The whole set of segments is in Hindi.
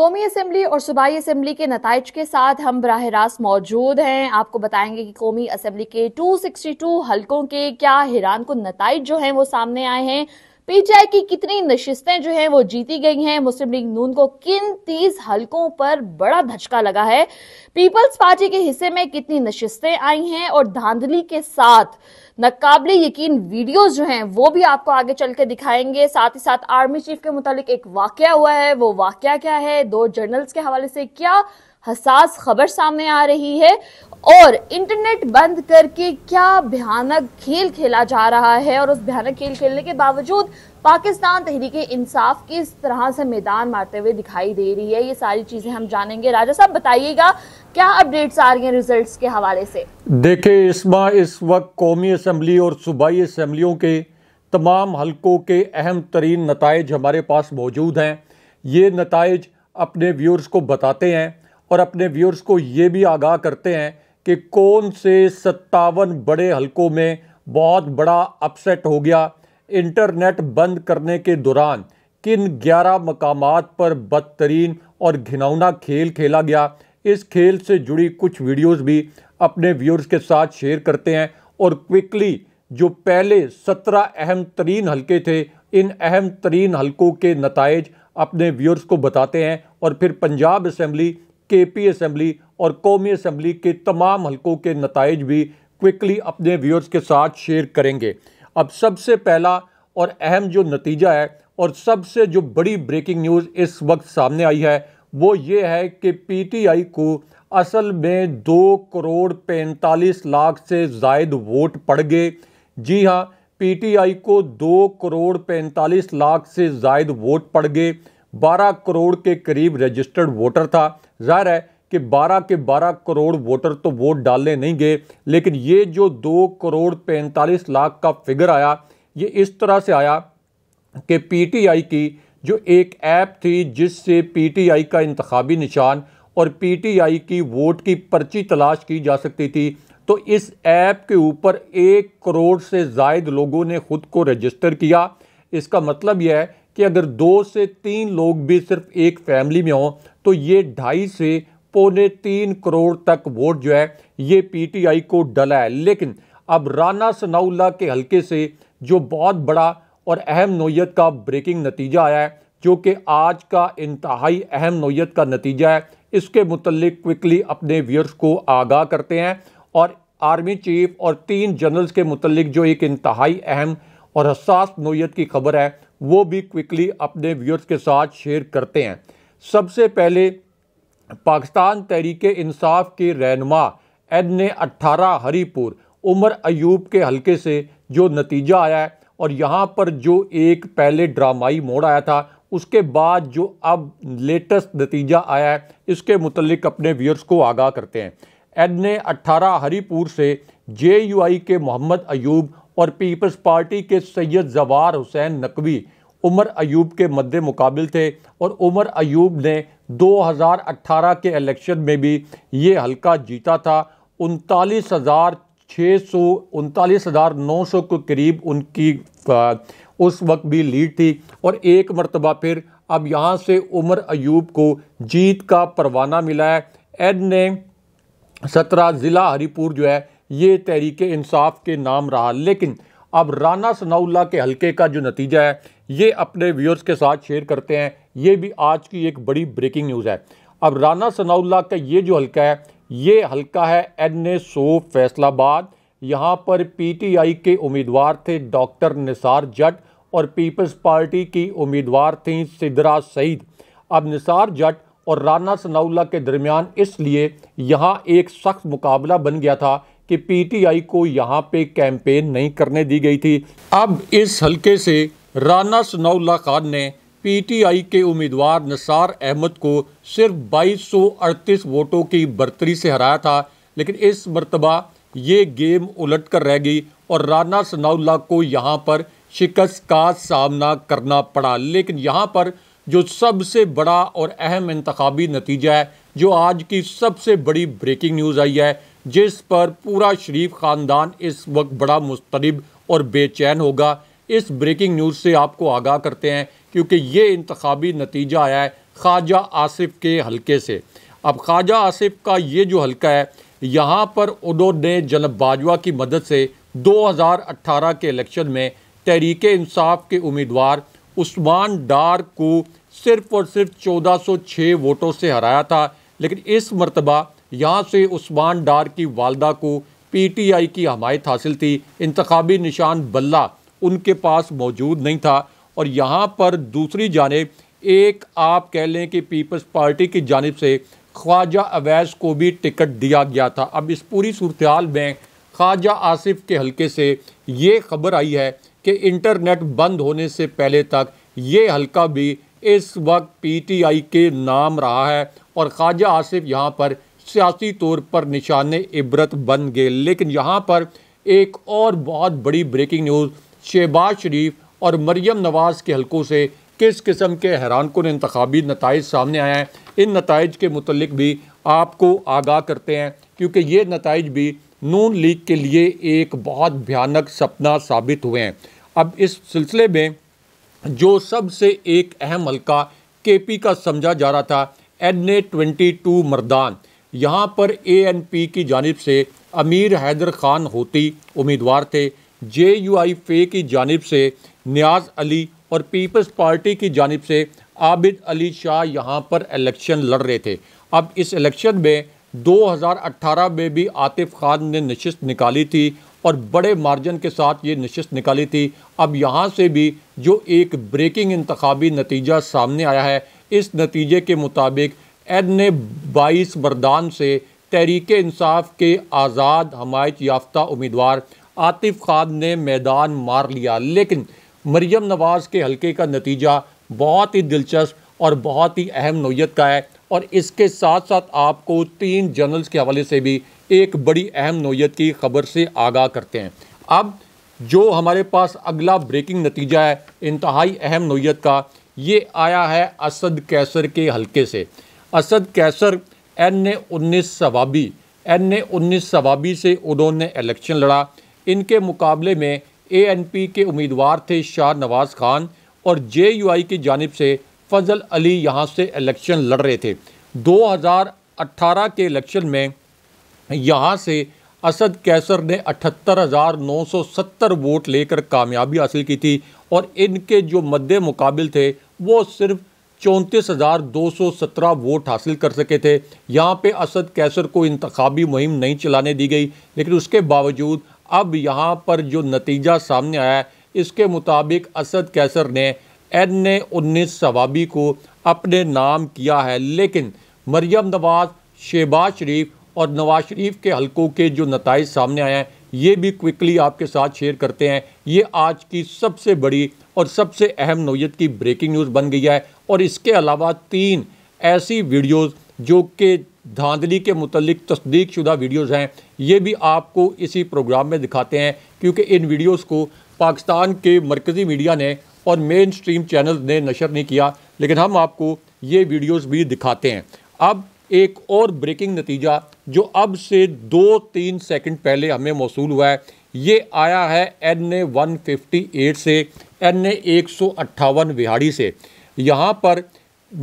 कौमी असम्बली और सूबाई असम्बली के नतज के साथ हम बरह रास्त मौजूद हैं आपको बताएंगे कि कौमी असम्बली के 262 हलकों के क्या हैरान को नतज जो हैं वो सामने आए हैं पीटीआई की कितनी नशिस्तें जो हैं वो जीती गई हैं मुस्लिम लीग नून को किन तीस हलकों पर बड़ा धचका लगा है पीपल्स पार्टी के हिस्से में कितनी नशिस्तें आई हैं और धांधली के साथ नकाबले यकीन वीडियोस जो हैं वो भी आपको आगे चल के दिखाएंगे साथ ही साथ आर्मी चीफ के मुतालिक एक वाक्य हुआ है वो वाक्य क्या है दो जर्नल्स के हवाले से क्या हसास खबर सामने आ रही है और इंटरनेट बंद करके क्या भयानक खेल खेला जा रहा है और उस भयानक खेल खेलने के बावजूद पाकिस्तान तहरीक इंसाफ किस तरह से मैदान मारते हुए दिखाई दे रही है ये सारी चीज़ें हम जानेंगे राजा साहब बताइएगा क्या अपडेट्स आ रही हैं रिजल्ट्स के हवाले से देखिए माह इस वक्त कौमी असम्बली और सूबाई असम्बलियों के तमाम हलकों के अहम तरीन नतज हमारे पास मौजूद हैं ये नतज अपने व्यूअर्स को बताते हैं और अपने व्यूअर्स को ये भी आगाह करते हैं कि कौन से सत्तावन बड़े हलकों में बहुत बड़ा अपसेट हो गया इंटरनेट बंद करने के दौरान किन 11 मकाम पर बदतरीन और घिनौना खेल खेला गया इस खेल से जुड़ी कुछ वीडियोस भी अपने व्यूअर्स के साथ शेयर करते हैं और क्विकली जो पहले सत्रह अहम तरीन हलके थे इन अहम तरीन हलकों के नतज अपने व्यूअर्स को बताते हैं और फिर पंजाब असम्बली के पी असम्बली और कौमी असम्बली के तमाम हलकों के नतज भी क्विकली अपने व्यूअर्स के साथ शेयर करेंगे अब सबसे पहला और अहम जो नतीजा है और सबसे जो बड़ी ब्रेकिंग न्यूज़ इस वक्त सामने आई है वो ये है कि पीटीआई को असल में दो करोड़ पैंतालीस लाख से जायद वोट पड़ गए जी हाँ पीटीआई को दो करोड़ पैंतालीस लाख से जायद वोट पड़ गए 12 करोड़ के करीब रजिस्टर्ड वोटर था ज़ाहिर है कि 12 के 12 करोड़ वोटर तो वोट डालने नहीं गए लेकिन ये जो दो करोड़ पैंतालीस लाख का फिगर आया ये इस तरह से आया कि पीटीआई की जो एक ऐप थी जिससे पीटीआई का इंतबी निशान और पीटीआई की वोट की पर्ची तलाश की जा सकती थी तो इस ऐप के ऊपर एक करोड़ से जायद लोगों ने ख़ुद को रजिस्टर किया इसका मतलब यह है कि अगर दो से तीन लोग भी सिर्फ एक फैमिली में हों तो ये ढाई से पौने तीन करोड़ तक वोट जो है ये पीटीआई को डला है लेकिन अब राना सनाउल्ला के हलके से जो बहुत बड़ा और अहम नोयत का ब्रेकिंग नतीजा आया है जो कि आज का इंतहाई अहम नोयत का नतीजा है इसके मतलब क्विकली अपने व्यर्स को आगाह करते हैं और आर्मी चीफ और तीन जनरल्स के मतलब जो एक इंतहाई अहम और हसास नोयत की खबर है वो भी क्विकली अपने व्यूअर्स के साथ शेयर करते हैं सबसे पहले पाकिस्तान तहरीक इंसाफ के रहनमा एन ने अट्ठारह हरीपुर उमर अयूब के हलके से जो नतीजा आया है और यहाँ पर जो एक पहले ड्रामाई मोड़ आया था उसके बाद जो अब लेटेस्ट नतीजा आया है इसके मुतलक अपने व्यूअर्स को आगाह करते हैं एन ने अट्ठारह हरीपुर से जे यू आई के मोहम्मद अयूब और पीपल्स पार्टी के सैयद जवार हुसैन नकवी उमर अयूब के मद्द मुकाबिल थे और उमर अयूब ने 2018 के इलेक्शन में भी ये हलका जीता था उनतालीस हज़ार छः सौ उनतालीस हज़ार नौ सौ के करीब उनकी उस वक्त भी लीड थी और एक मरतबा फिर अब यहाँ से उमर अयूब को जीत का परवाना मिला है एड ने सत्रह ज़िला हरीपुर जो है ये तहरीक इंसाफ के नाम रहा लेकिन अब राना सनाउल्ला के हलके का जो नतीजा है ये अपने व्यूअर्स के साथ शेयर करते हैं ये भी आज की एक बड़ी ब्रेकिंग न्यूज़ है अब राना सनाउल्ला का ये जो हलका है ये हलका है एन ए सो फैसलाबाद यहाँ पर पीटीआई के उम्मीदवार थे डॉक्टर निसार जट और पीपल्स पार्टी की उम्मीदवार थी सिदरा सईद अब निसार जट और राना सनाउल्ला के दरमियान इसलिए यहाँ एक सख्त मुकाबला बन गया था कि पीटीआई को यहाँ पे कैंपेन नहीं करने दी गई थी अब इस हलके से राना सनाउल्ला खान ने पीटीआई के उम्मीदवार नसार अहमद को सिर्फ 2238 वोटों की बर्तरी से हराया था लेकिन इस मरतबा ये गेम उलट कर रह गई और राना सनाउल्ला को यहाँ पर शिकस्त का सामना करना पड़ा लेकिन यहाँ पर जो सबसे बड़ा और अहम इंतबी नतीजा है जो आज की सबसे बड़ी ब्रेकिंग न्यूज़ आई है जिस पर पूरा शरीफ ख़ानदान इस वक्त बड़ा मुस्तरब और बेचैन होगा इस ब्रेकिंग न्यूज़ से आपको आगाह करते हैं क्योंकि ये इंतबी नतीजा आया है ख्वाजा आसिफ के हलके से अब ख्वाजा आसिफ का ये जो हलका है यहाँ पर उन्होंने जनब बाजवा की मदद से 2018 के इलेक्शन में तहरीक इंसाफ के उम्मीदवार उस्मान डार को सिर्फ और सिर्फ 1406 वोटों से हराया था लेकिन इस मरतबा यहाँ से उस्मान डार की वालदा को पीटीआई की हमायत हासिल थी इंतबी निशान बल्ला उनके पास मौजूद नहीं था और यहाँ पर दूसरी जानब एक आप कह लें कि पीपल्स पार्टी की जानब से ख्वाजा अवैस को भी टिकट दिया गया था अब इस पूरी सूरत में ख्वाजा आसिफ के हलके से ये खबर आई है कि इंटरनेट बंद होने से पहले तक ये हलका भी इस वक्त पीटीआई के नाम रहा है और ख्वाजा आसिफ यहाँ पर सियासी तौर पर निशान इबरत बन गए लेकिन यहाँ पर एक और बहुत बड़ी ब्रेकिंग न्यूज़ शहबाज शरीफ और मरियम नवाज़ के हलकों से किस किस्म के हैरान कन इंतबी नतज सामने आए हैं इन नतज के मतलब भी आपको आगाह करते हैं क्योंकि ये नतज भी नून लीग के लिए एक बहुत भयानक सपना साबित हुए हैं अब इस सिलसिले में जो सबसे एक अहम हल्का के पी का समझा जा रहा था N A twenty two Mardan यहाँ पर ए एन पी की जानब से अमीर हैदर खान होती उम्मीदवार थे जे यू आई फे की जानब से न्याज अली और पीपल्स पार्टी की जानब से आबिद अली शाह यहाँ पर इलेक्शन लड़ रहे थे अब इस इलेक्शन में 2018 में भी आतिफ खान ने नशस्त निकाली थी और बड़े मार्जन के साथ ये नशस्त निकाली थी अब यहाँ से भी जो एक ब्रेकिंग इंतबी नतीजा सामने आया है इस नतीजे के मुताबिक एन ने बाईस बरदान से तहरीक इंसाफ के आज़ाद हमायत याफ्ता उम्मीदवार आतिफ खान ने मैदान मार लिया लेकिन मरियम नवाज़ के हलके का नतीजा बहुत ही दिलचस्प और बहुत ही अहम नोयत का है और इसके साथ साथ आपको तीन जर्नल्स के हवाले से भी एक बड़ी अहम नोयत की खबर से आगाह करते हैं अब जो हमारे पास अगला ब्रेकिंग नतीजा है इंतहाई अहम नोयत का ये आया है असद कैसर के हल्के से असद कैसर एन ए उन्नीस सवाबी एन ए उन्नीस सवाबी से उन्होंने इलेक्शन लड़ा इनके मुकाबले में ए एन पी के उम्मीदवार थे शाह नवाज़ खान और जे यू आई की जानब से फजल अली यहाँ से इलेक्शन लड़ रहे थे 2018 के इलेक्शन में यहाँ से असद कैसर ने अठहत्तर हज़ार नौ सौ सत्तर वोट लेकर कामयाबी हासिल की थी और इनके जो मद्दे मुकाबल थे वो सिर्फ चौंतीस हज़ार दो सौ सत्रह वोट हासिल कर सके थे यहाँ पे असद कैसर को इंतबी मुहिम नहीं चलाने दी गई लेकिन उसके बावजूद अब यहाँ पर जो नतीजा सामने आया इसके मुताबिक असद कैसर ने एन ए उन्नीस सवाबी को अपने नाम किया है लेकिन मरियम नवाज शहबाज शरीफ और नवाज शरीफ के हलकों के जो नतज सामने आए हैं ये भी क्विकली आपके साथ शेयर करते हैं ये आज की सबसे बड़ी और सबसे अहम नोयत की ब्रेकिंग न्यूज़ बन गई है और इसके अलावा तीन ऐसी वीडियोज़ जो कि धांधली के मुतलिक तस्दीक शुदा वीडियोज़ हैं ये भी आपको इसी प्रोग्राम में दिखाते हैं क्योंकि इन वीडियोज़ को पाकिस्तान के मरकज़ी मीडिया ने और मेन स्ट्रीम चैनल ने नशर नहीं किया लेकिन हम आपको ये वीडियोज़ भी दिखाते हैं अब एक और ब्रेकिंग नतीजा जो अब से दो तीन सेकेंड पहले हमें मौसू हुआ है ये आया है N A one fifty eight से एन एक सौ अट्ठावन विहाड़ी से यहाँ पर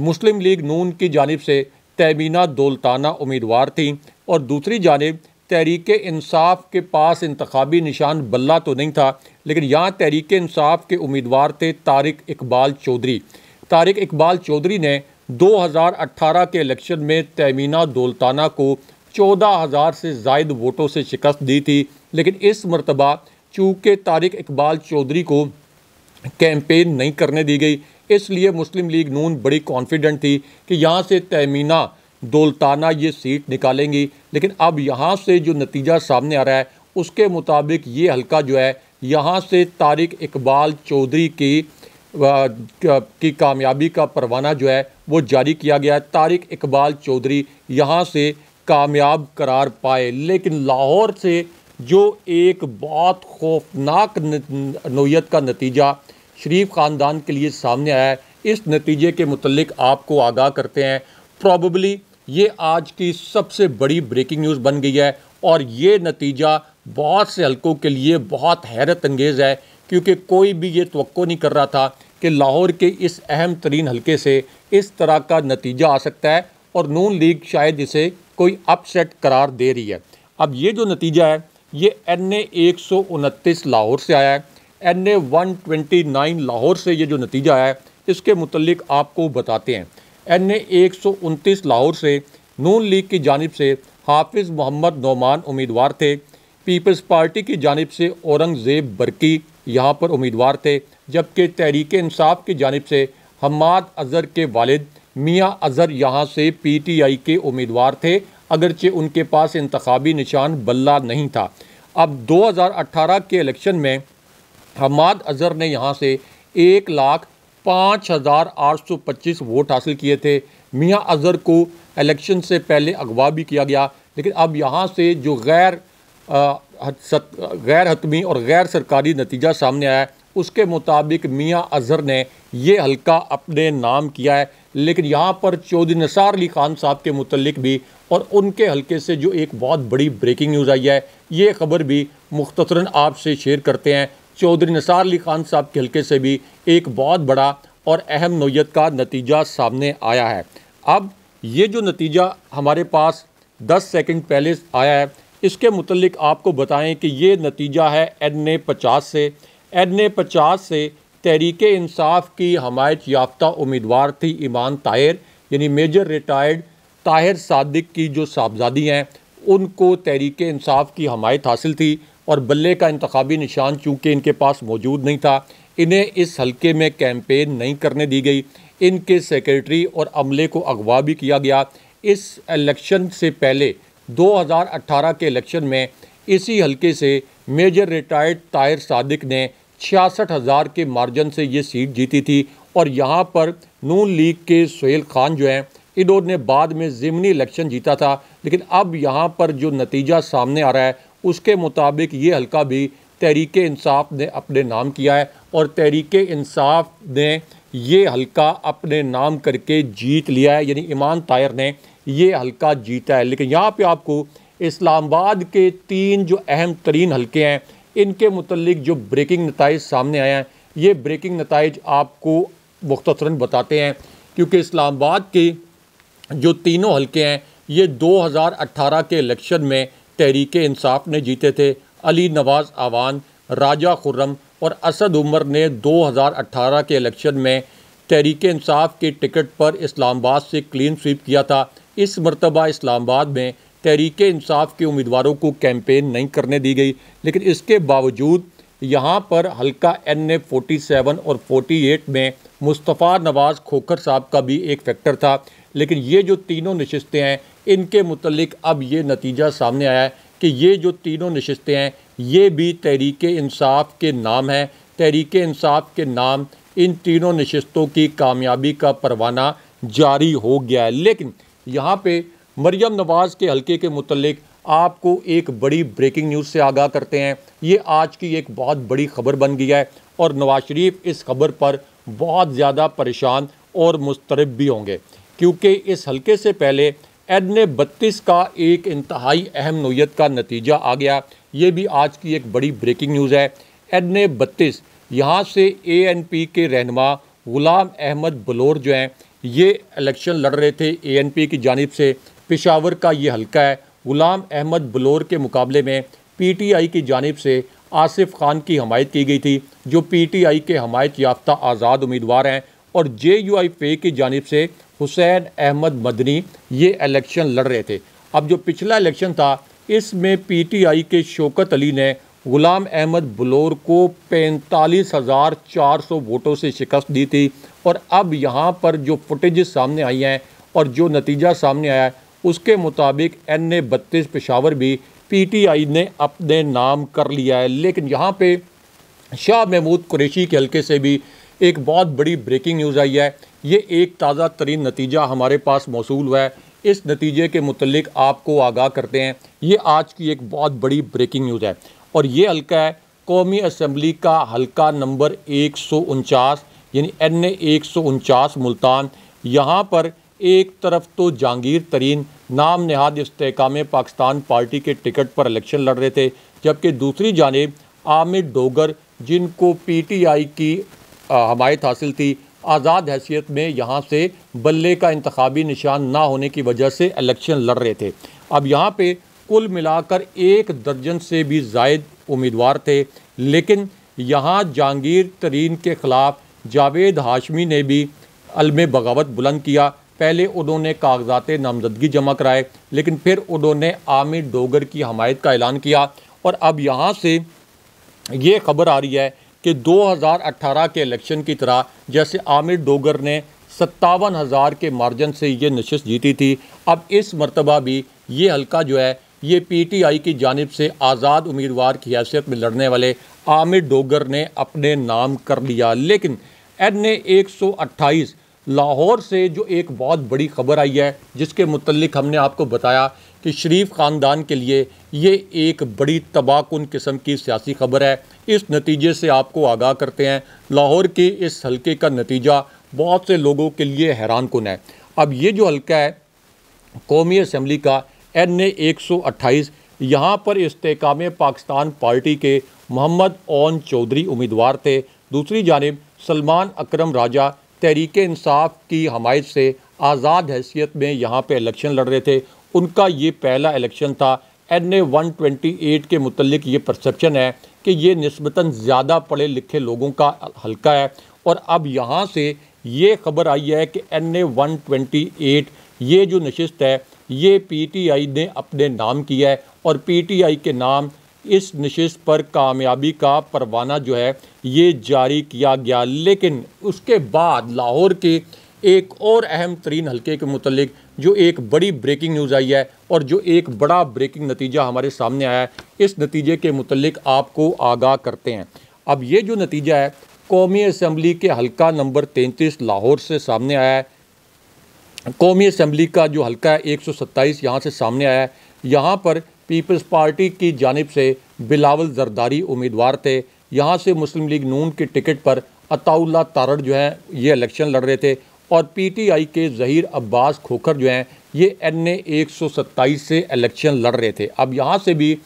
मुस्लिम लीग नून की जानब से तैमीना दौलताना उम्मीदवार थी और दूसरी जानब तहरीक इंसाफ के पास इंतबी निशान बल्ला तो नहीं था लेकिन यहाँ तहरीक इंसाफ के उम्मीदवार थे तारिक इकबाल चौधरी तारिक इकबाल चौधरी ने 2018 के इलेक्शन में तैमीना दौलताना को 14,000 से जायद वोटों से शिकस्त दी थी लेकिन इस मरतबा चूँकि तारिक इकबाल चौधरी को कैंपेन नहीं करने दी गई इसलिए मुस्लिम लीग नून बड़ी कॉन्फिडेंट थी कि यहाँ से तयमीना दोलताना ये सीट निकालेंगी लेकिन अब यहाँ से जो नतीजा सामने आ रहा है उसके मुताबिक ये हलका जो है यहाँ से तारिक इकबाल चौधरी की की कामयाबी का परवाना जो है वो जारी किया गया है तारिक इकबाल चौधरी यहाँ से कामयाब करार पाए लेकिन लाहौर से जो एक बहुत खौफनाक नोयत का नतीजा शरीफ ख़ानदान के लिए सामने आया है इस नतीजे के मतलब आपको आगाह करते हैं प्रॉबली ये आज की सबसे बड़ी ब्रेकिंग न्यूज़ बन गई है और ये नतीजा बहुत से हलकों के लिए बहुत हैरत अंगेज़ है क्योंकि कोई भी ये तो नहीं कर रहा था कि लाहौर के इस अहम तरीन हल्के से इस तरह का नतीजा आ सकता है और नून लीग शायद इसे कोई अपसेट करार दे रही है अब ये जो नतीजा है ये एन ए लाहौर से आया है N A one twenty nine Lahore से ये जो नतीजा आया है इसके मुतलिक आपको बताते हैं एन ए एक सौ उनतीस लाहौर से नून लीग की जानब से हाफिज़ मोहम्मद नौमान उम्मीदवार थे पीपल्स पार्टी की जानब से औरंगज़ेब बरकी यहाँ पर उम्मीदवार थे जबकि तहरीक इंसाफ की जानब से हमाद अजहर के वालिद मियाँ अजहर यहाँ से पी टी आई के उम्मीदवार थे अगरचे उनके पास इंतबी निशान बल्ला नहीं था अब दो हज़ार अट्ठारह के इलेक्शन में हमाद अजहर ने यहाँ से एक लाख पाँच हज़ार आठ सौ पच्चीस वोट हासिल किए थे मियाँ अजहर को इलेक्शन से पहले अगवा भी किया गया लेकिन अब यहाँ से जो गैर गैर हतमी और गैर सरकारी नतीजा सामने आया उसके मुताबिक मियाँ अजहर ने ये हलका अपने नाम किया है लेकिन यहाँ पर चौधरी निसार अली खान साहब के मुतलक भी और उनके हलके से जो एक बहुत बड़ी ब्रेकिंग न्यूज़ आई है ये खबर भी मुख्तसरा आपसे शेयर करते हैं चौधरी निसार अली खान साहब के हल्के से भी एक बहुत बड़ा और अहम नोयत का नतीजा सामने आया है अब ये जो नतीजा हमारे पास 10 सेकंड पहले आया है इसके मतलब आपको बताएं कि ये नतीजा है एन ए पचास से एन ए पचास से तहरीक इंसाफ की हमायत याफ्ता उम्मीदवार थी ईमान ताहिर यानी मेजर रिटायर्ड ताहिर सादिक की जो साहबजादी हैं उनको तहरीक इंसाफ की हमायत हासिल थी और बल्ले का इंतबी निशान चूँकि इनके पास मौजूद नहीं था इन्हें इस हल्के में कैंपेन नहीं करने दी गई इनके सेक्रेटरी और अमले को अगवा भी किया गया इस इलेक्शन से पहले 2018 के इलेक्शन में इसी हलके से मेजर रिटायर्ड तायर सादिक ने छियासठ हज़ार के मार्जन से ये सीट जीती थी और यहाँ पर नून लीग के सहेल खान जो हैं इन्होंने बाद में ज़िमनी इलेक्शन जीता था लेकिन अब यहाँ पर जो नतीजा सामने आ रहा है उसके मुताबिक ये हलका भी तहरीक इंसाफ ने अपने नाम किया है और तहरीक इंसाफ ने ये हलका अपने नाम करके जीत लिया है यानी ईमान तायर ने ये हलका जीता है लेकिन यहाँ पे आपको इस्लामाबाद के तीन जो अहम तरीन हल्के हैं इनके मतलब जो ब्रेकिंग नतज सामने आए हैं ये ब्रेकिंग नतज आपको मुख्तरा बताते हैं क्योंकि इस्लामाबाद के जो तीनों हल्के हैं ये 2018 के इलेक्शन में तहरीक इंसाफ ने जीते थे अली नवाज़ आवान राजा खुर्रम और असद उमर ने 2018 के इलेक्शन में तहरीक इंसाफ की टिकट पर इस्लामाबाद से क्लीन स्वीप किया था इस मरतबा इस्लामाबाद में तहरीक इंसाफ के उम्मीदवारों को कैंपेन नहीं करने दी गई लेकिन इसके बावजूद यहाँ पर हल्का एन ए फोटी सेवन और फोर्टी एट में मुस्तफ़ा नवाज़ खोखर साहब का भी एक फैक्टर था लेकिन ये जो तीनों नशस्तें हैं इनके मतलब अब ये नतीजा सामने आया है कि ये जो तीनों नशस्तें हैं ये भी तहरीक इंसाफ के नाम हैं तहरीक इंसाफ के नाम इन तीनों नशस्तों की कामयाबी का परवाना जारी हो गया है लेकिन यहाँ पे मरियम नवाज़ के हलके के मतलब आपको एक बड़ी ब्रेकिंग न्यूज़ से आगाह करते हैं ये आज की एक बहुत बड़ी खबर बन गई है और नवाज शरीफ इस खबर पर बहुत ज़्यादा परेशान और मुस्तरब भी होंगे क्योंकि इस हलके से पहले ने बत्तीस का एक इंतहाई अहम नोयत का नतीजा आ गया ये भी आज की एक बड़ी ब्रेकिंग न्यूज़ है ने बत्तीस यहाँ से ए एन पी के रहनमा ग़ुलाम अहमद बलोर जो हैं ये इलेक्शन लड़ रहे थे ए एन पी की जानब से पिशावर का ये हल्का है ग़ुलाम अहमद बलोर के मुकाबले में पी टी आई की जानब से आसिफ खान की हमायत की गई थी जो पी टी आई के हमायत याफ्ता आज़ाद उम्मीदवार हैं और जे यू आई पे की जानब से हुसैन अहमद मदनी ये इलेक्शन लड़ रहे थे अब जो पिछला इलेक्शन था इसमें पीटीआई के शौकत अली ने गुलाम अहमद बलोर को पैंतालीस हज़ार चार सौ वोटों से शिकस्त दी थी और अब यहाँ पर जो फुटेज सामने आई हैं और जो नतीजा सामने आया है उसके मुताबिक एन ए बत्तीस पेशावर भी पीटीआई ने अपने नाम कर लिया है लेकिन यहाँ पे शाह महमूद कुरेशी के हलके से भी एक बहुत बड़ी ब्रेकिंग न्यूज़ आई है ये एक ताज़ा तरीन नतीजा हमारे पास मौसू हुआ है इस नतीजे के मतलब आपको आगाह करते हैं ये आज की एक बहुत बड़ी ब्रेकिंग न्यूज़ है और ये हल्का है कौमी असम्बली का हल्का नंबर एक सौ उनचास यानी एन ए एक सौ उनचास मुल्तान यहाँ पर एक तरफ तो जहांगीर तरीन नाम नहाद इसकाम पाकिस्तान पार्टी के टिकट पर इलेक्शन लड़ रहे थे जबकि दूसरी जानब आमिर डोगर जिनको पी टी आई की हमायत हासिल थी आज़ाद हैसियत में यहाँ से बल्ले का इंतबी निशान ना होने की वजह से इलेक्शन लड़ रहे थे अब यहाँ पे कुल मिलाकर एक दर्जन से भी जायद उम्मीदवार थे लेकिन यहाँ जहांगीर तरीन के ख़िलाफ़ जावेद हाशमी ने भी अलम बगावत बुलंद किया पहले उन्होंने कागजात नामजदगी जमा कराए लेकिन फिर उन्होंने आमिर डोगर की हमायत का ऐलान किया और अब यहाँ से ये खबर आ रही है कि 2018 के इलेक्शन की तरह जैसे आमिर डोगर ने सत्तावन हज़ार के मार्जन से ये नशस्त जीती थी अब इस मरतबा भी ये हल्का जो है ये पीटीआई की जानब से आज़ाद उम्मीदवार की हैसियत में लड़ने वाले आमिर डोगर ने अपने नाम कर लिया लेकिन एन ए एक सौ अट्ठाईस लाहौर से जो एक बहुत बड़ी खबर आई है जिसके मतलब हमने आपको बताया कि शरीफ ख़ानदान के लिए ये एक बड़ी तबाहकुन किस्म की सियासी खबर है इस नतीजे से आपको आगाह करते हैं लाहौर के इस हलके का नतीजा बहुत से लोगों के लिए हैरान कन है अब ये जो हलका है कौमी असम्बली का एन ए एक सौ अट्ठाईस यहाँ पर इसकाम पाकिस्तान पार्टी के मोहम्मद ओन चौधरी उम्मीदवार थे दूसरी जानब सलमान अक्रम राजा तहरीक इंसाफ की हमायत से आज़ाद हैसियत में यहाँ पर इलेक्शन लड़ रहे थे उनका ये पहला इलेक्शन था N A one twenty eight के मतलब ये परसप्शन है कि ये नस्बता ज़्यादा पढ़े लिखे लोगों का हल्का है और अब यहाँ से ये खबर आई है कि N A one twenty eight ये जो नशस्त है ये पी टी आई ने अपने नाम किया है और पी टी आई के नाम इस नशस्त पर कामयाबी का परवाना जो है ये जारी किया गया लेकिन उसके बाद लाहौर के एक और अहम तरीन हल्के के मतलब जो एक बड़ी ब्रेकिंग न्यूज़ आई है और जो एक बड़ा ब्रेकिंग नतीजा हमारे सामने आया है इस नतीजे के मतलब आपको आगाह करते हैं अब ये जो नतीजा है कौमी असम्बली के हलका नंबर तैंतीस लाहौर से सामने आया है कौमी असम्बली का जो हल्का है एक सौ सत्ताईस यहाँ से सामने आया है यहाँ पर पीपल्स पार्टी की जानब से बिलावल जरदारी उम्मीदवार थे यहाँ से मुस्लिम लीग नून के टिकट पर अताउल्ला तारड़ जो है ये इलेक्शन लड़ रहे थे और पीटीआई के जहीर अब्बास खोखर जो हैं ये एन ए से इलेक्शन लड़ रहे थे अब यहाँ से भी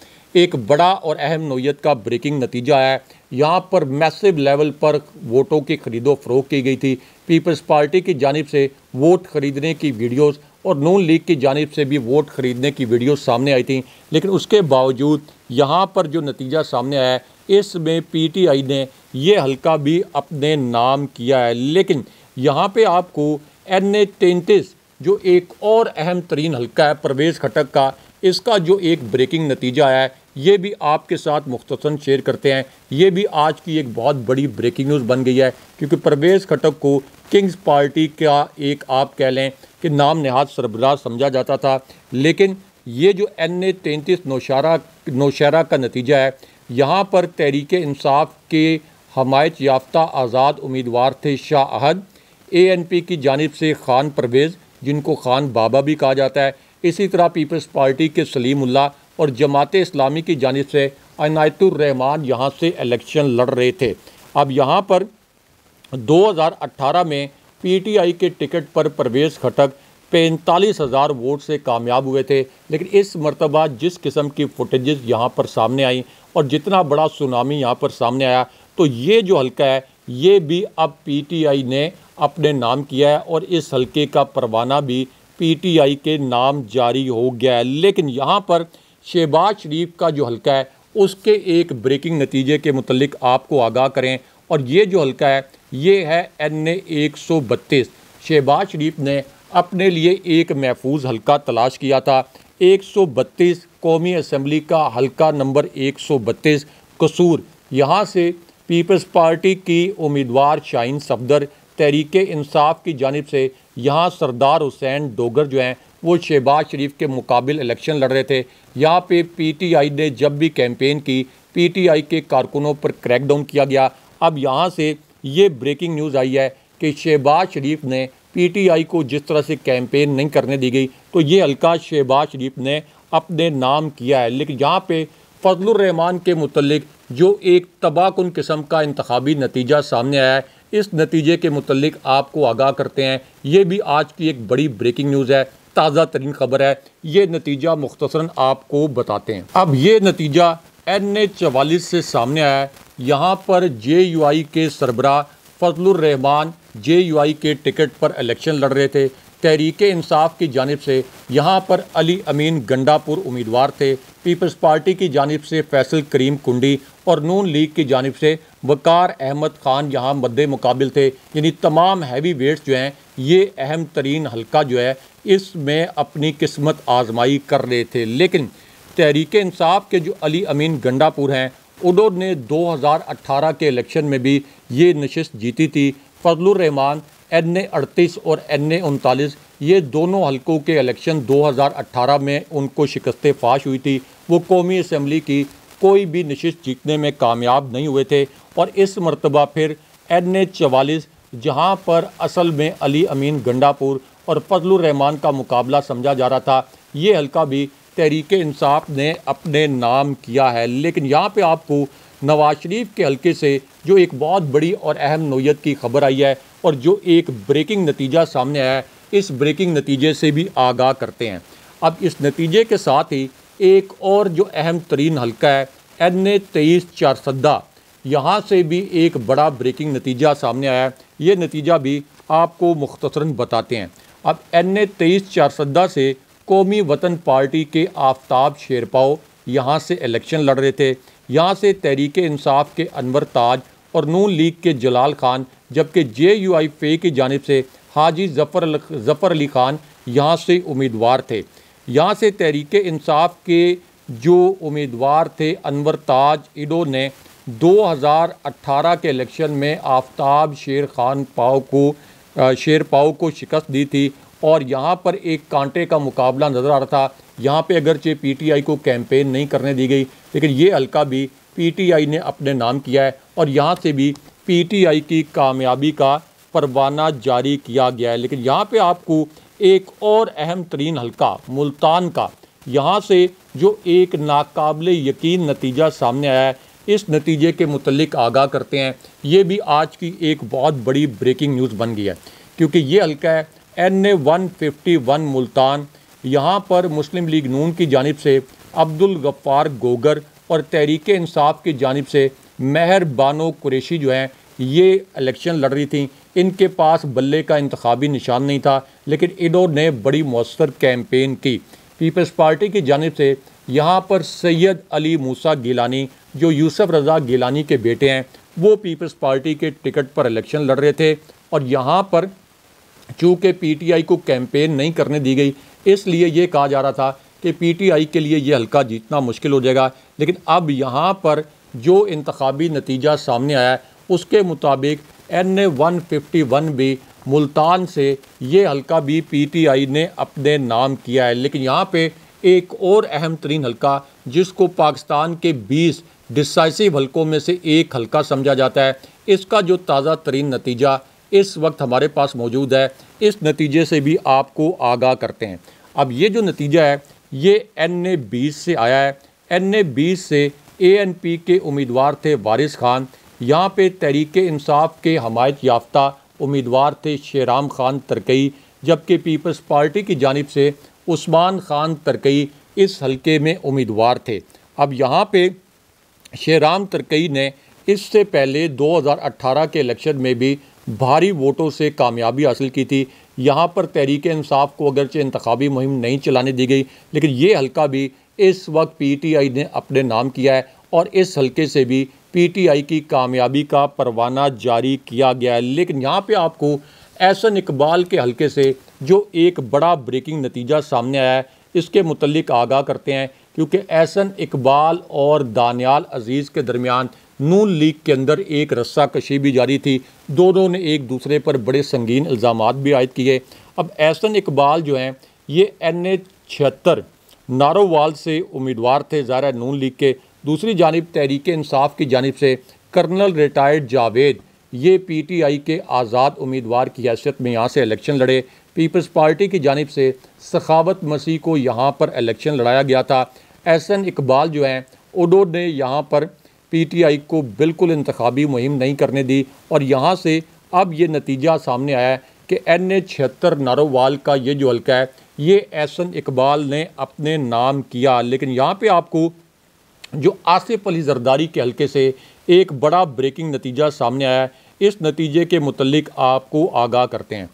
एक बड़ा और अहम नोयत का ब्रेकिंग नतीजा है यहाँ पर मैसिव लेवल पर वोटों की खरीदो फरोख की गई थी पीपल्स पार्टी की जानब से वोट खरीदने की वीडियोस और नून लीग की जानब से भी वोट खरीदने की वीडियोस सामने आई थी लेकिन उसके बावजूद यहाँ पर जो नतीजा सामने आया इसमें पीटीआई ने यह हल्का भी अपने नाम किया है लेकिन यहाँ पे आपको एन ए तैंतीस जो एक और अहम तरीन हल्का है प्रवेश घटक का इसका जो एक ब्रेकिंग नतीजा आया है ये भी आपके साथ मुख्तसन शेयर करते हैं ये भी आज की एक बहुत बड़ी ब्रेकिंग न्यूज़ बन गई है क्योंकि प्रवेश खटक को किंग्स पार्टी का एक आप कह लें कि नाम नहाद सरबराज समझा जाता था लेकिन ये जो एन ए तैंतीस नौशारा नौशहरा का नतीजा है यहाँ पर तहरीक इंसाफ के हमायत याफ्ता आज़ाद उम्मीदवार थे शाह अहद एएनपी की जानब से खान परवेज़ जिनको खान बाबा भी कहा जाता है इसी तरह पीपल्स पार्टी के सलीमुल्ला और जमात इस्लामी की जानब से अनायतुररहमान यहाँ से इलेक्शन लड़ रहे थे अब यहाँ पर 2018 में पीटीआई के टिकट पर परवेज़ खटक पैंतालीस हज़ार वोट से कामयाब हुए थे लेकिन इस मरतबा जिस किस्म की फुटेज यहाँ पर सामने आई और जितना बड़ा सुनामी यहाँ पर सामने आया तो ये जो हल्का है ये भी अब पीटीआई ने अपने नाम किया है और इस हलके का परवाना भी पीटीआई के नाम जारी हो गया है लेकिन यहाँ पर शहबाज शरीफ का जो हलका है उसके एक ब्रेकिंग नतीजे के मतलब आपको आगाह करें और ये जो हलका है ये है एन ए एक सौ बत्तीस शहबाज शरीफ ने अपने लिए एक महफूज हलका तलाश किया था एक सौ बत्तीस कौमी असम्बली का हलका नंबर एक सौ बत्तीस कसूर यहाँ से पीपल्स पार्टी की उम्मीदवार शाइन सफदर तहरीक इंसाफ की जानब से यहाँ सरदार हुसैन डोगर जो हैं वो शहबाज शरीफ के मुकाबल इलेक्शन लड़ रहे थे यहाँ पे पीटीआई ने जब भी कैंपेन की पीटीआई के कारकुनों पर क्रैकडाउन किया गया अब यहाँ से ये ब्रेकिंग न्यूज़ आई है कि शहबाज शरीफ ने पीटीआई को जिस तरह से कैंपेन नहीं करने दी गई तो ये हल्का शहबाज शरीफ ने अपने नाम किया है लेकिन यहाँ पर फजलरहमान के मतलब जो एक तबाहकुन किस्म का इंतबी नतीजा सामने आया है इस नतीजे के मतलब आपको आगाह करते हैं ये भी आज की एक बड़ी ब्रेकिंग न्यूज़ है ताज़ा तरीन खबर है ये नतीजा मुख्तसरा आपको बताते हैं अब ये नतीजा एन ए चवालीस से सामने आया है यहाँ पर जे यू आई के सरबरा फजलरहमान जे यू आई के टिकट पर इलेक्शन लड़ रहे थे तहरीक इंसाफ की जानब से यहाँ पर अली अमीन गंडापुर उम्मीदवार थे पीपल्स पार्टी की जानब से फैसल करीम कुंडी और नून लीग की जानब से वकार अहमद ख़ान यहाँ मद्दे मुकाबल थे यानी तमाम हैवी वेट्स जो हैं ये अहम तरीन हल्का जो है इसमें अपनी किस्मत आजमाई कर रहे थे लेकिन तहरीक इंसाफ के जो अली अमीन गंडापुर हैं उन्होंने 2018 के इलेक्शन में भी ये नशस्त जीती थी फजलरहमान एन ए अड़तीस और एन ए उनतालीस ये दोनों हलकों के इलेक्शन 2018 में उनको शिकस्त फाश हुई थी वो कौमी असम्बली की कोई भी नशिश जीतने में कामयाब नहीं हुए थे और इस मरतबा फिर एन ए चवालीस जहाँ पर असल में अली अमीन गंडापुर और रहमान का मुकाबला समझा जा रहा था ये हलका भी तहरीक इंसाफ ने अपने नाम किया है लेकिन यहाँ पे आपको नवाज शरीफ के हलके से जो एक बहुत बड़ी और अहम नोयत की खबर आई है और जो एक ब्रेकिंग नतीजा सामने आया है इस ब्रेकिंग नतीजे से भी आगाह करते हैं अब इस नतीजे के साथ ही एक और जो अहम तरीन हलका है एन ए तेईस चारसदा यहाँ से भी एक बड़ा ब्रेकिंग नतीजा सामने आया ये नतीजा भी आपको मुख्तरा बताते हैं अब एन ए तेईस चारसदा से कौमी वतन पार्टी के आफ्ताब शेरपाओ यहाँ से इलेक्शन लड़ रहे थे यहाँ से तहरीक इंसाफ के अनवर ताज और नू लीग के जलाल खान जबकि जे यू आई फे की जानब से हाजी जफ़र जफ़र अली खान यहाँ से उम्मीदवार थे यहाँ से तहरीक इंसाफ के जो उम्मीदवार थे अनवर ताज इडो ने 2018 के इलेक्शन में आफ्ताब शेर खान पाओ को शेर पाओ को शिकस्त दी थी और यहाँ पर एक कांटे का मुकाबला नज़र आ रहा था यहाँ पे अगरचे पीटीआई को कैंपेन नहीं करने दी गई लेकिन ये हल्का भी पीटीआई ने अपने नाम किया है और यहाँ से भी पीटीआई की कामयाबी का परवाना जारी किया गया है लेकिन यहाँ पे आपको एक और अहम तरीन हलका मुल्तान का यहाँ से जो एक नाकबिल यकीन नतीजा सामने आया है इस नतीजे के मतलब आगाह करते हैं ये भी आज की एक बहुत बड़ी ब्रेकिंग न्यूज़ बन गई है क्योंकि ये हल्का है N A one fifty one Multan यहाँ पर मुस्लिम लीग नून की जानब से अब्दुल गोगर और तहरीक इंसाफ की जानब से मेहर बानो कुरेशी जो हैं ये इलेक्शन लड़ रही थी इनके पास बल्ले का इंतबी निशान नहीं था लेकिन ने बड़ी मौसर कैंपेन की पीपल्स पार्टी की जानब से यहाँ पर सैयद अली मूसा गिलानी जो यूसफ़ रजा गिलानी के बेटे हैं वो पीपल्स पार्टी के टिकट पर इलेक्शन लड़ रहे थे और यहाँ पर चूँकि पीटीआई को कैंपेन नहीं करने दी गई इसलिए ये कहा जा रहा था कि पीटीआई के लिए ये हल्का जीतना मुश्किल हो जाएगा लेकिन अब यहाँ पर जो इंतबी नतीजा सामने आया उसके मुताबिक N A one fifty one भी मुल्तान से ये हलका भी पीटीआई ने अपने नाम किया है लेकिन यहाँ पे एक और अहम तरीन हलका जिसको पाकिस्तान के 20 डिसाइसिव हलकों में से एक हलका समझा जाता है इसका जो ताज़ा तरीन नतीजा इस वक्त हमारे पास मौजूद है इस नतीजे से भी आपको आगाह करते हैं अब ये जो नतीजा है ये एन ए बीस से आया है एन ए बीस से ए एन पी के उम्मीदवार थे वारिस खान यहाँ पे तहरीक इंसाफ के हमायत याफ्ता उम्मीदवार थे शेराम खान तरकई जबकि पीपल्स पार्टी की जानब से उस्मान खान तरकई इस हलके में उम्मीदवार थे अब यहाँ पे शेराम तरकई ने इससे पहले 2018 के इलेक्शन में भी भारी वोटों से कामयाबी हासिल की थी यहाँ पर तहरीक इंसाफ को अगरचे इंतबी मुहिम नहीं चलाने दी गई लेकिन ये हलका भी इस वक्त पीटीआई ने अपने नाम किया है और इस हलके से भी पीटीआई की कामयाबी का परवाना जारी किया गया है लेकिन यहाँ पे आपको एहसन इकबाल के हलके से जो एक बड़ा ब्रेकिंग नतीजा सामने आया है इसके मुतलिक आगाह करते हैं क्योंकि एहसन इकबाल और दानियाल अजीज़ के दरमियान नून लीग के अंदर एक रस्सा कशी भी जारी थी दोनों ने एक दूसरे पर बड़े संगीन इल्ज़ाम भी आयद किए अब एहसन इकबाल जो हैं ये एन ए छिहत्तर नारोवाल से उम्मीदवार थे ज़ारा नून लीग के दूसरी जानब तहरीक इंसाफ की जानब से कर्नल रिटायर्ड जावेद ये पी टी आई के आज़ाद उम्मीदवार की हैसियत में यहाँ से इलेक्शन लड़े पीपल्स पार्टी की जानब से सखावत मसीह को यहाँ पर इलेक्शन लड़ाया गया था एस एन इकबाल जो हैं उन्होंने यहाँ पर पी टी आई को बिल्कुल इंतबी मुहिम नहीं करने दी और यहाँ से अब ये नतीजा सामने आया कि एन ए छिहत्तर नारोवाल का ये जो हल्का है ये एस एन इकबाल ने अपने नाम किया लेकिन यहाँ पर आपको जो आसिफ अली जरदारी के हल्के से एक बड़ा ब्रेकिंग नतीजा सामने आया इस नतीजे के मुतलिक आपको आगाह करते हैं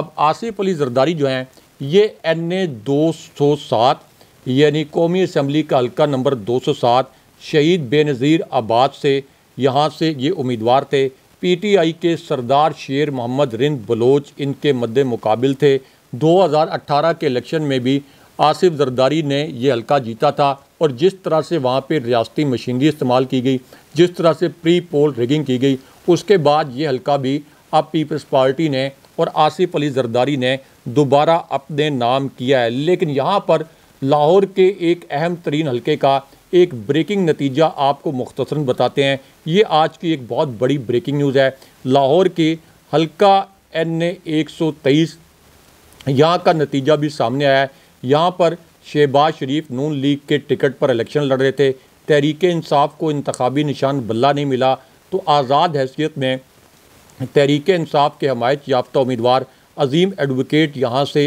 अब आसिफ अली जरदारी जो हैं ये एन ए दो सौ सात यानी कौमी असम्बली का हल्का नंबर दो सौ सात शहीद बेनज़ीर आबाद से यहाँ से ये उम्मीदवार थे पी टी आई के सरदार शेर मोहम्मद रिंद बलोच इनके मद्दे मुकाबिल थे दो हज़ार अट्ठारह के इलेक्शन में भी आसिफ जरदारी ने यह हल्का जीता था और जिस तरह से वहाँ पर रियासती मशीनरी इस्तेमाल की गई जिस तरह से प्री पोल रिगिंग की गई उसके बाद ये हल्का भी अब पीपल्स पार्टी ने और आसिफ अली जरदारी ने दोबारा अपने नाम किया है लेकिन यहाँ पर लाहौर के एक अहम तरीन हल्के का एक ब्रेकिंग नतीजा आपको मुख्तसर बताते हैं ये आज की एक बहुत बड़ी ब्रेकिंग न्यूज़ है लाहौर के हल्का एन ए एक सौ तेईस यहाँ का नतीजा भी सामने आया है यहाँ पर शहबाज शरीफ नून लीग के टिकट पर इलेक्शन लड़ रहे थे तहरीक इंसाफ को इंतबी निशान बल्ला नहीं मिला तो आज़ाद हैसियत में तहरीक इंसाफ के हमायत याफ्ता उम्मीदवार अजीम एडवोकेट यहाँ से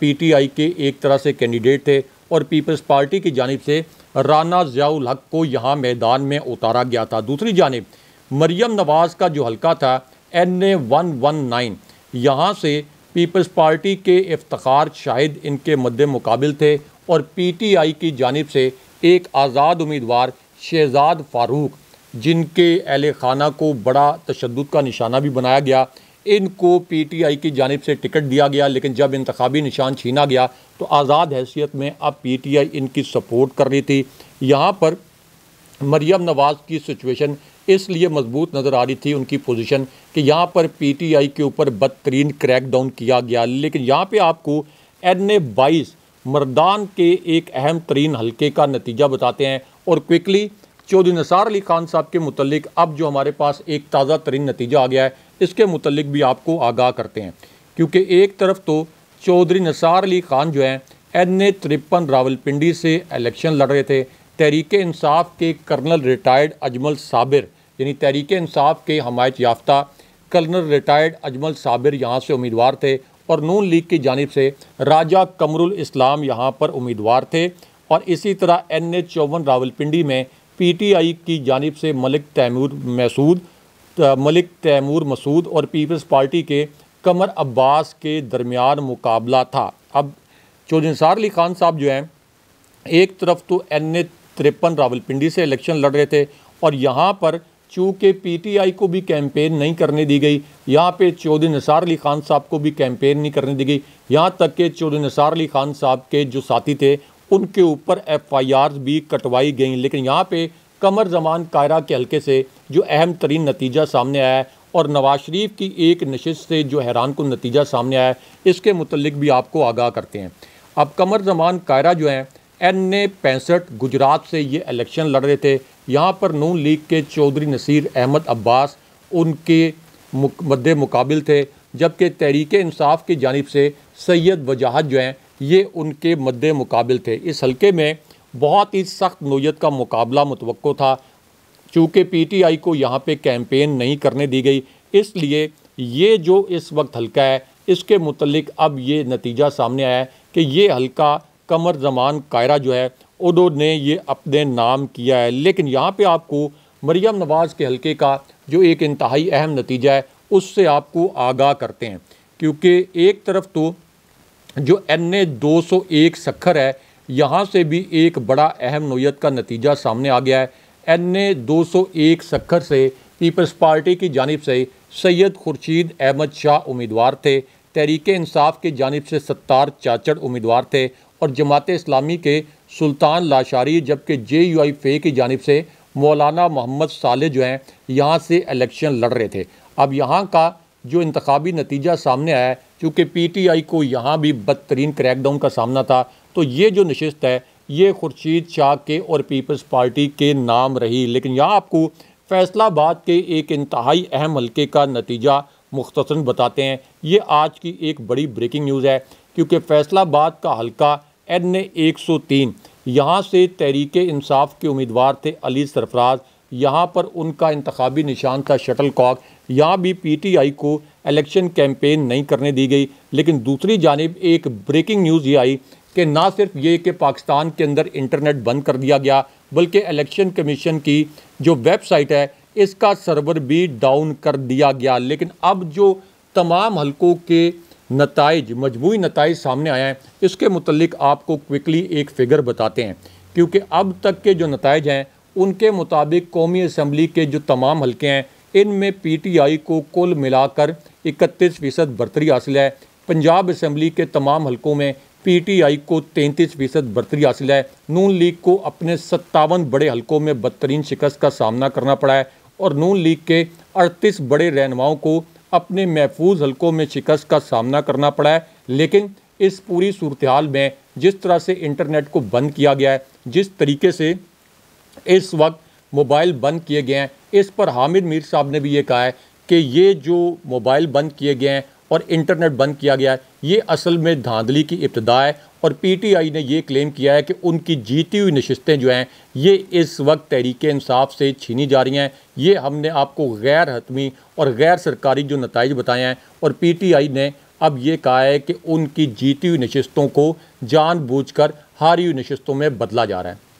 पी टी आई के एक तरह से कैंडिडेट थे और पीपल्स पार्टी की जानब से राना ज़ियाउल हक को यहाँ मैदान में उतारा गया था दूसरी जानब मरियम नवाज़ का जो हल्का था N A one one nine यहाँ से पीपल्स पार्टी के इफ्तार शाहिद इनके मद्दे मुकाबल थे और पी टी आई की जानब से एक आज़ाद उम्मीदवार शहजाद फारूक जिनके अहल खाना को बड़ा तशद का निशाना भी बनाया गया इनको पी टी आई की जानब से टिकट दिया गया लेकिन जब इंतबी निशान छीना गया तो आज़ाद हैसियत में अब पी टी आई इनकी सपोर्ट कर रही थी यहाँ पर मरियम नवाज़ की सिचुएशन इसलिए मजबूत नज़र आ रही थी उनकी पोजीशन कि यहाँ पर पीटीआई के ऊपर बदतरीन क्रैक डाउन किया गया लेकिन यहाँ पे आपको एन ए बाईस मरदान के एक अहम तरीन हल्के का नतीजा बताते हैं और क्विकली चौधरी निसार अली खान साहब के मुतलिक अब जो हमारे पास एक ताज़ा तरीन नतीजा आ गया है इसके मुतलिक भी आपको आगाह करते हैं क्योंकि एक तरफ तो चौधरी निसार अली खान जो हैं एन ए तिरपन रावलपिंडी से इलेक्शन लड़ रहे थे तहरीक इंसाफ के कर्नल रिटायर्ड अजमल साबिर यानी तहरीक इंसाफ के हमायत याफ्ता कर्नल रिटायर्ड अजमल साबिर यहाँ से उम्मीदवार थे और नून लीग की जानब से राजा कमरुल इस्लाम यहाँ पर उम्मीदवार थे और इसी तरह एन एच चौवन रावलपिंडी में पी टी आई की जानब से मलिक तैमूर मसूद मलिक तैमूर मसूद और पीपल्स पार्टी के कमर अब्बास के दरमियान मुकाबला था अब चौधरी सार अली खान साहब जो हैं एक तरफ तो एन एच तिरपन रावलपिंडी से इलेक्शन लड़ रहे थे और यहाँ पर चूँकि पीटीआई को भी कैंपेन नहीं करने दी गई यहाँ पे चौधरी निसार अली खान साहब को भी कैंपेन नहीं करने दी गई यहाँ तक कि चौधरी निसार अली खान साहब के जो साथी थे उनके ऊपर एफ आई आर भी कटवाई गई लेकिन यहाँ पे कमर जमान कायरा के हल्के से जो अहम तरीन नतीजा सामने आया है और नवाज शरीफ की एक नशस्त से जो हैरान को नतीजा सामने आया है इसके मतलब भी आपको आगाह करते हैं अब कमर जमान कायरा जो हैं एन ए पैंसठ गुजरात से ये इलेक्शन लड़ रहे थे यहाँ पर नून लीग के चौधरी नसीर अहमद अब्बास उनके मद्दे मुकाबिल थे जबकि तहरीक इंसाफ की जानब से सैयद वजाहत जो हैं ये उनके मद्दे मुकाबिल थे इस हलके में बहुत ही सख्त नोयत का मुकाबला मुतव था चूँकि पी टी आई को यहाँ पर कैंपेन नहीं करने दी गई इसलिए ये जो इस वक्त हल्का है इसके मतलब अब ये नतीजा सामने आया कि ये हलका कमर जमान कायरा जो है उदो ने ये अपने नाम किया है लेकिन यहाँ पे आपको मरियम नवाज़ के हलके का जो एक इंतहाई अहम नतीजा है उससे आपको आगाह करते हैं क्योंकि एक तरफ तो जो एन ए दो सौ एक सखर है यहाँ से भी एक बड़ा अहम नोयत का नतीजा सामने आ गया है एन ए दो सौ एक सखर से पीपल्स पार्टी की जानब से सैयद खुर्शीद अहमद शाह उम्मीदवार थे तहरीक इंसाफ की जानब से सत्तार चाचड़ उम्मीदवार थे और जमात इस्लामी के सुल्तान लाशारी जबकि जे यू आई फे की जानब से मौलाना मोहम्मद साले जो हैं यहाँ से इलेक्शन लड़ रहे थे अब यहाँ का जो इंतबी नतीजा सामने आया चूँकि पी टी आई को यहाँ भी बदतरीन क्रैकडाउन का सामना था तो ये जो नशस्त है ये खुर्शीद शाह के और पीपल्स पार्टी के नाम रही लेकिन यहाँ आपको फैसलाबाद के एक इंतहाई अहम हल्के का नतीजा मुख्तसर बताते हैं ये आज की एक बड़ी ब्रेकिंग न्यूज़ है क्योंकि फैसलाबाद का हल्का एन एक सौ तीन यहाँ से तहरीक इंसाफ के उम्मीदवार थे अली सरफराज यहाँ पर उनका इंतबी निशान था शटल कॉक यहाँ भी पी टी आई को एलेक्शन कैंपेन नहीं करने दी गई लेकिन दूसरी जानब एक ब्रेकिंग न्यूज़ ये आई कि ना सिर्फ ये कि पाकिस्तान के अंदर इंटरनेट बंद कर दिया गया बल्कि एलेक्शन कमीशन की जो वेबसाइट है इसका सर्वर भी डाउन कर दिया गया लेकिन अब जो तमाम हलकों के नतज मजमू नतज सामने आए हैं इसके मतलब आपको क्विकली एक फ़िगर बताते हैं क्योंकि अब तक के जो नतज हैं उनके मुताबिक कौमी असम्बली के जो तमाम हल्के हैं इनमें पी टी आई को कुल मिलाकर इकतीस फ़ीसद बरतरी हासिल है पंजाब असम्बली के तमाम हलकों में पी टी आई को तैंतीस फ़ीसद बरतरी हासिल है नून लीग को अपने सत्तावन बड़े हलकों में बदतरीन शिकस्त का सामना करना पड़ा है और नून लीग के अड़तीस बड़े रहनुमाओं को अपने महफूज हलकों में शिकस्त का सामना करना पड़ा है लेकिन इस पूरी सूरत हाल में जिस तरह से इंटरनेट को बंद किया गया है जिस तरीके से इस वक्त मोबाइल बंद किए गए हैं इस पर हामिद मीर साहब ने भी ये कहा है कि ये जो मोबाइल बंद किए गए हैं और इंटरनेट बंद किया गया है ये असल में धांधली की इब्तदा है और पीटीआई ने यह क्लेम किया है कि उनकी जीती हुई नशस्तें जो हैं ये इस वक्त तहरीक इंसाफ से छीनी जा रही हैं ये हमने आपको गैर हतमी और गैर सरकारी जो नतज बताए हैं और पीटीआई ने अब ये कहा है कि उनकी जीती हुई नशस्तों को जानबूझकर हारी हुई नशस्तों में बदला जा रहा है